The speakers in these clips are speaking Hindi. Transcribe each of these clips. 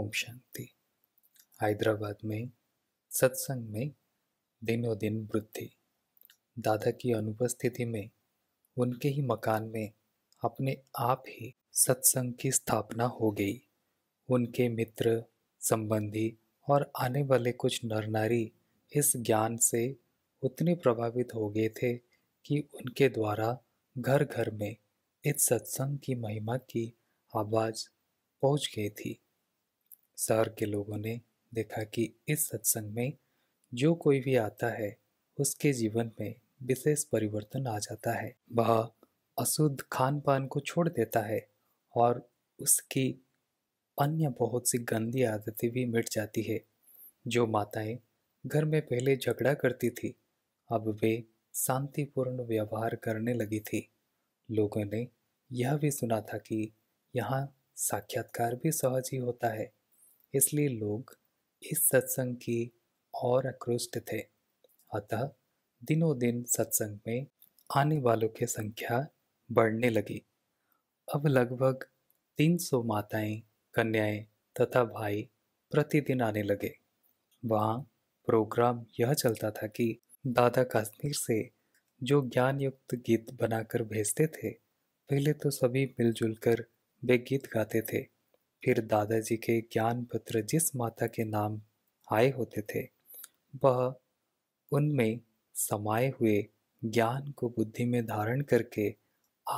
ओम शांति हैदराबाद में सत्संग में दिनों दिन वृद्धि दादा की अनुपस्थिति में उनके ही मकान में अपने आप ही सत्संग की स्थापना हो गई उनके मित्र संबंधी और आने वाले कुछ नर नारी इस ज्ञान से उतने प्रभावित हो गए थे कि उनके द्वारा घर घर में इस सत्संग की महिमा की आवाज़ पहुंच गई थी शहर के लोगों ने देखा कि इस सत्संग में जो कोई भी आता है उसके जीवन में विशेष परिवर्तन आ जाता है वह अशुद्ध खान पान को छोड़ देता है और उसकी अन्य बहुत सी गंदी आदतें भी मिट जाती है जो माताएं घर में पहले झगड़ा करती थी अब वे शांतिपूर्ण व्यवहार करने लगी थी लोगों ने यह भी सुना था कि यहाँ साक्षात्कार भी सहज ही होता है इसलिए लोग इस सत्संग की और आकृष्ट थे अतः दिनों दिन सत्संग में आने वालों की संख्या बढ़ने लगी अब लगभग 300 माताएं कन्याएं तथा भाई प्रतिदिन आने लगे वहाँ प्रोग्राम यह चलता था कि दादा कश्मीर से जो ज्ञान युक्त गीत बनाकर भेजते थे पहले तो सभी मिलजुल कर वे गीत गाते थे फिर दादाजी के ज्ञान पत्र जिस माता के नाम आए होते थे वह उनमें समाये हुए ज्ञान को बुद्धि में धारण करके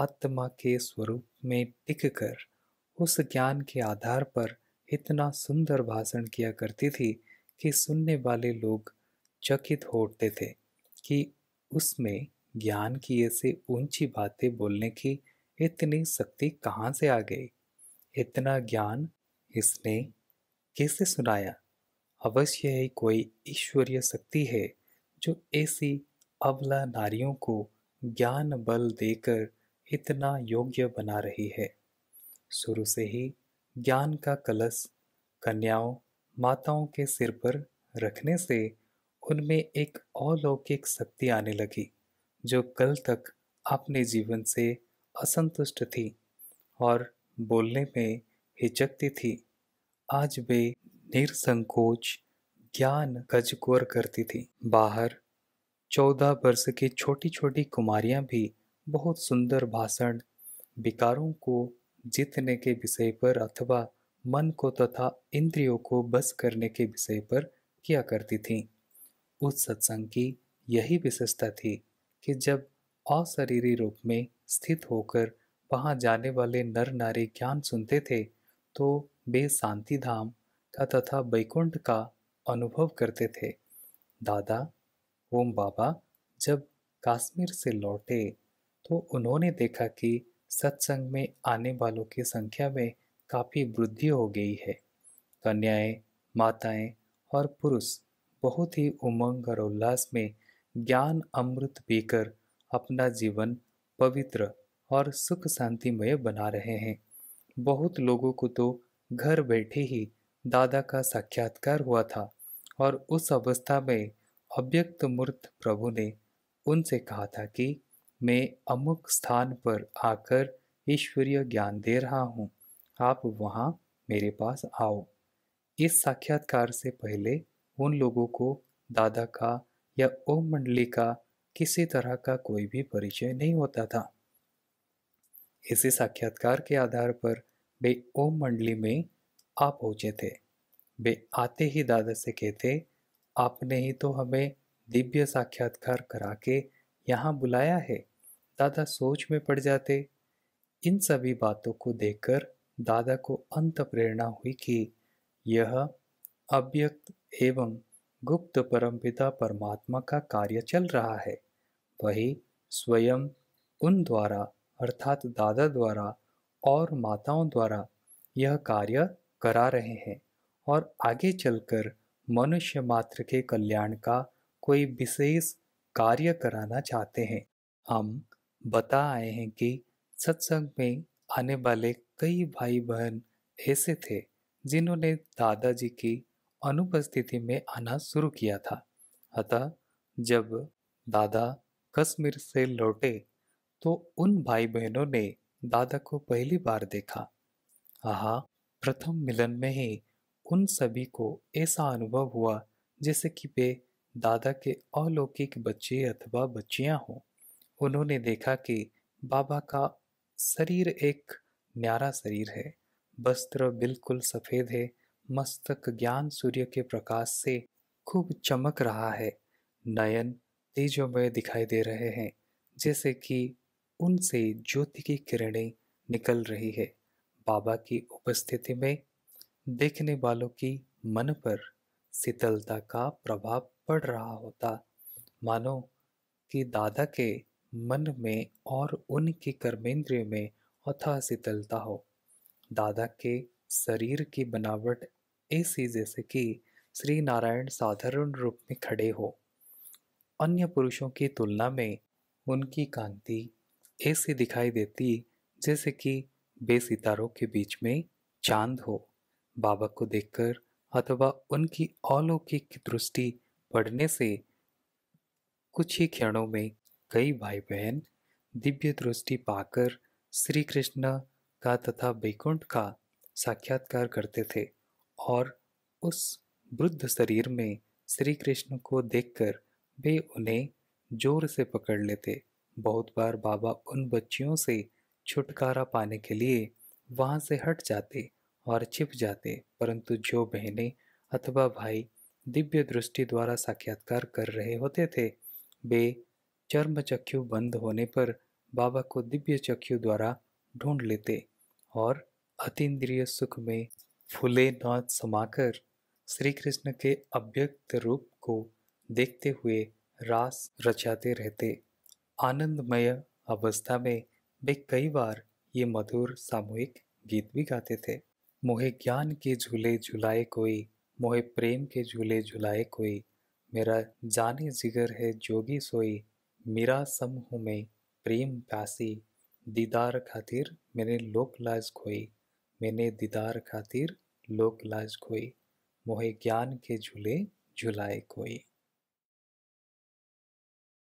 आत्मा के स्वरूप में टिक कर उस ज्ञान के आधार पर इतना सुंदर भाषण किया करती थी कि सुनने वाले लोग चकित हो उठते थे कि उसमें ज्ञान की ऐसे ऊंची बातें बोलने की इतनी शक्ति कहाँ से आ गई इतना ज्ञान इसने कैसे सुनाया अवश्य ही कोई ईश्वरीय शक्ति है जो ऐसी अवला नारियों को ज्ञान बल देकर इतना योग्य बना रही है शुरू से ही ज्ञान का कलश कन्याओं माताओं के सिर पर रखने से उनमें एक अलौकिक शक्ति आने लगी जो कल तक अपने जीवन से असंतुष्ट थी और बोलने में हिचकती थी आज वे निरसंकोच ज्ञान गजकोर करती थी बाहर चौदह वर्ष की छोटी छोटी कुमारियां भी बहुत सुंदर भाषण विकारों को जीतने के विषय पर अथवा मन को तथा इंद्रियों को बस करने के विषय पर किया करती थीं। उस सत्संग की यही विशेषता थी कि जब अशरीरी रूप में स्थित होकर वहाँ जाने वाले नर नारी ज्ञान सुनते थे तो वे शांति धाम का तथा बैकुंठ का अनुभव करते थे दादा ओम बाबा जब कश्मीर से लौटे तो उन्होंने देखा कि सत्संग में आने वालों की संख्या में काफ़ी वृद्धि हो गई है कन्याएं माताएं और पुरुष बहुत ही उमंग और उल्लास में ज्ञान अमृत पीकर अपना जीवन पवित्र और सुख शांतिमय बना रहे हैं बहुत लोगों को तो घर बैठे ही दादा का साक्षात्कार हुआ था और उस अवस्था में अव्यक्त मूर्त प्रभु ने उनसे कहा था कि मैं अमुक स्थान पर आकर ईश्वरीय ज्ञान दे रहा हूँ आप वहाँ मेरे पास आओ इस साक्षात्कार से पहले उन लोगों को दादा का या ओम मंडली का किसी तरह का कोई भी परिचय नहीं होता था इसी साक्षात्कार के आधार पर वे ओम मंडली में आ पहुँचे थे वे आते ही दादा से कहते आपने ही तो हमें दिव्य साक्षात्कार करा के यहाँ बुलाया है दादा सोच में पड़ जाते इन सभी बातों को देखकर दादा को अंत प्रेरणा हुई कि यह अव्यक्त एवं गुप्त परमपिता परमात्मा का कार्य चल रहा है वही स्वयं उन द्वारा अर्थात दादा द्वारा और माताओं द्वारा यह कार्य करा रहे हैं और आगे चलकर मनुष्य मात्र के कल्याण का कोई विशेष कार्य कराना चाहते हैं हम बता आए हैं कि सत्संग में आने वाले कई भाई बहन ऐसे थे जिन्होंने दादाजी की अनुपस्थिति में आना शुरू किया था अतः जब दादा कश्मीर से लौटे तो उन भाई बहनों ने दादा को पहली बार देखा आहा प्रथम मिलन में ही उन सभी को ऐसा अनुभव हुआ जैसे कि वे दादा के अलौकिक बच्चे अथवा बच्चियां हों उन्होंने देखा कि बाबा का शरीर एक न्यारा शरीर है वस्त्र बिल्कुल सफ़ेद है मस्तक ज्ञान सूर्य के प्रकाश से खूब चमक रहा है नयन तेजोमय दिखाई दे रहे हैं जैसे कि उनसे ज्योति की किरणें निकल रही है बाबा की उपस्थिति में देखने वालों की मन पर शीतलता का प्रभाव पड़ रहा होता मानो कि दादा के मन में और उनकी कर्मेंद्रियों में अथा शीतलता हो दादा के शरीर की बनावट ऐसी जैसे कि श्री नारायण साधारण रूप में खड़े हो अन्य पुरुषों की तुलना में उनकी कांति ऐसी दिखाई देती जैसे कि बेसितारों के बीच में चांद हो बाबा को देखकर अथवा उनकी अलौकिक दृष्टि पड़ने से कुछ ही क्षणों में कई भाई बहन दिव्य दृष्टि पाकर श्री कृष्ण का तथा वैकुंठ का साक्षात्कार करते थे और उस वृद्ध शरीर में श्री कृष्ण को देखकर वे उन्हें जोर से पकड़ लेते बहुत बार बाबा उन बच्चियों से छुटकारा पाने के लिए वहाँ से हट जाते और छिप जाते परंतु जो बहनें अथवा भाई दिव्य दृष्टि द्वारा साक्षात्कार कर रहे होते थे वे चर्म चक्षु बंद होने पर बाबा को दिव्य चक्षु द्वारा ढूंढ लेते और अतीन्द्रिय सुख में फूले नौत समाकर श्री कृष्ण के अव्यक्त रूप को देखते हुए रास रचाते रहते आनंदमय अवस्था में वे कई बार ये मधुर सामूहिक गीत भी गाते थे मोहे ज्ञान के झूले झुलाए कोई मोहे प्रेम के झूले झुलाए कोई मेरा जाने जिगर है जोगी सोई मेरा समूह में प्रेम प्यासी दीदार खातिर मैंने लोक लाज खोई मैंने दीदार खातिर लोक लाज खोई मोहे ज्ञान के झूले झुलाए कोई